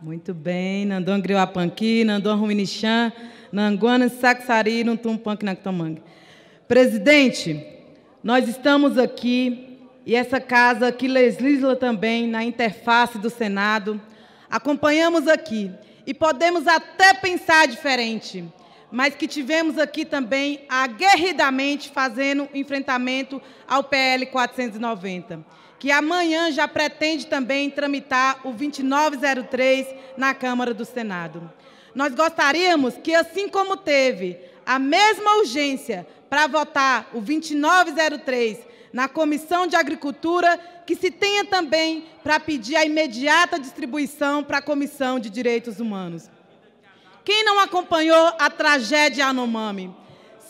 Muito bem, Nandon Griwapanqui, Nandon Ruminichan, Nanguana Saxari, Nuntumpanqui Nactomangue. Presidente, nós estamos aqui e essa casa que legisla também na interface do Senado, acompanhamos aqui e podemos até pensar diferente, mas que tivemos aqui também aguerridamente fazendo enfrentamento ao PL 490, que amanhã já pretende também tramitar o 2903 na Câmara do Senado. Nós gostaríamos que, assim como teve a mesma urgência para votar o 2903 na Comissão de Agricultura, que se tenha também para pedir a imediata distribuição para a Comissão de Direitos Humanos. Quem não acompanhou a tragédia Anomami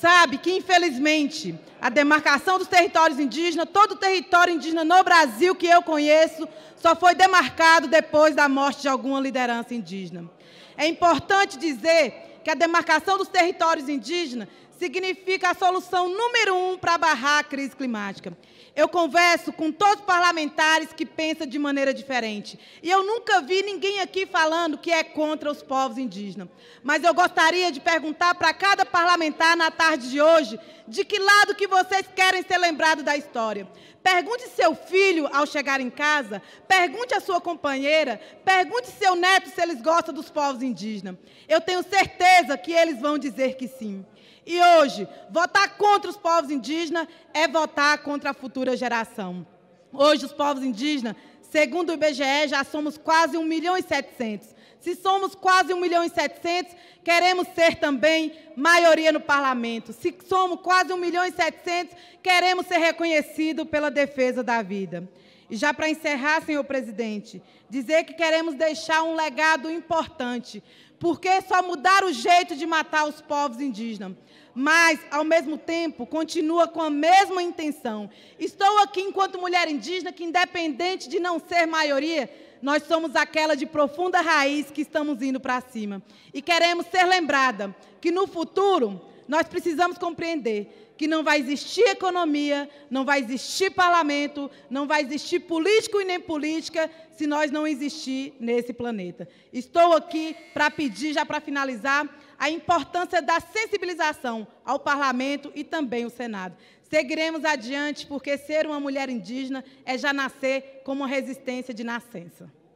sabe que, infelizmente, a demarcação dos territórios indígenas, todo o território indígena no Brasil que eu conheço, só foi demarcado depois da morte de alguma liderança indígena. É importante dizer que a demarcação dos territórios indígenas significa a solução número um para barrar a crise climática. Eu converso com todos os parlamentares que pensam de maneira diferente. E eu nunca vi ninguém aqui falando que é contra os povos indígenas. Mas eu gostaria de perguntar para cada parlamentar na tarde de hoje de que lado que vocês querem ser lembrados da história. Pergunte seu filho ao chegar em casa, pergunte a sua companheira, pergunte seu neto se eles gostam dos povos indígenas. Eu tenho certeza que eles vão dizer que sim. E hoje, votar contra os povos indígenas é votar contra a futura geração. Hoje, os povos indígenas, segundo o IBGE, já somos quase 1 milhão e 700. Se somos quase 1 milhão e 700, queremos ser também maioria no parlamento. Se somos quase 1 milhão e 700, queremos ser reconhecidos pela defesa da vida. E já para encerrar, senhor presidente, dizer que queremos deixar um legado importante, porque só mudar o jeito de matar os povos indígenas mas, ao mesmo tempo, continua com a mesma intenção. Estou aqui enquanto mulher indígena, que, independente de não ser maioria, nós somos aquela de profunda raiz que estamos indo para cima. E queremos ser lembrada que, no futuro, nós precisamos compreender que não vai existir economia, não vai existir parlamento, não vai existir político e nem política se nós não existir nesse planeta. Estou aqui para pedir, já para finalizar, a importância da sensibilização ao parlamento e também ao Senado. Seguiremos adiante, porque ser uma mulher indígena é já nascer como resistência de nascença.